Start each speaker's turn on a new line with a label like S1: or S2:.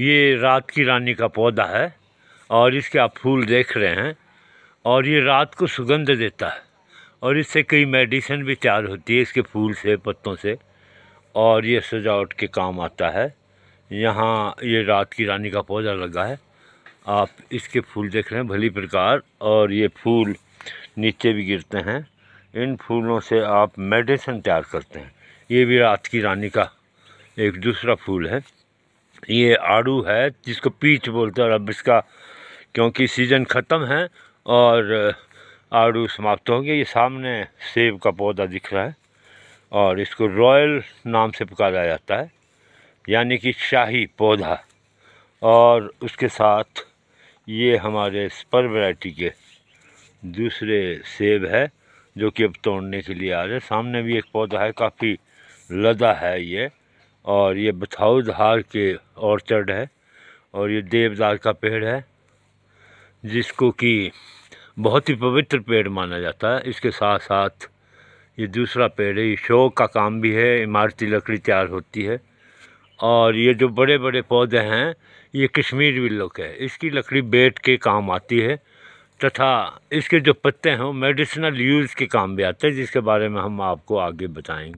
S1: ये रात की रानी का पौधा है और इसके आप फूल देख रहे हैं और ये रात को सुगंध देता है और इससे कई मेडिसिन भी तैयार होती है इसके फूल से पत्तों से और ये सजावट के काम आता है यहाँ ये रात की रानी का पौधा लगा है आप इसके फूल देख रहे हैं भली प्रकार और ये फूल नीचे भी गिरते हैं इन फूलों से आप मेडिसिन तैयार करते हैं ये भी रात की रानी का एक दूसरा फूल है ये आड़ू है जिसको पीच बोलते हैं और अब इसका क्योंकि सीज़न ख़त्म है और आड़ू समाप्त हो गया ये सामने सेब का पौधा दिख रहा है और इसको रॉयल नाम से पुकारा जाता है यानी कि शाही पौधा और उसके साथ ये हमारे स्पर वैरायटी के दूसरे सेब है जो कि अब तोड़ने के लिए आ रहे सामने भी एक पौधा है काफ़ी लदा है ये और ये बथाऊ धार के ऑर्चर्ड है और ये देवदार का पेड़ है जिसको कि बहुत ही पवित्र पेड़ माना जाता है इसके साथ साथ ये दूसरा पेड़ है ये शो का काम भी है इमारती लकड़ी तैयार होती है और ये जो बड़े बड़े पौधे हैं ये कश्मीर विल्लो के है इसकी लकड़ी बेट के काम आती है तथा इसके जो पत्ते हैं वो मेडिसिनल यूज़ के काम भी आते हैं जिसके बारे में हम आपको आगे बताएंगे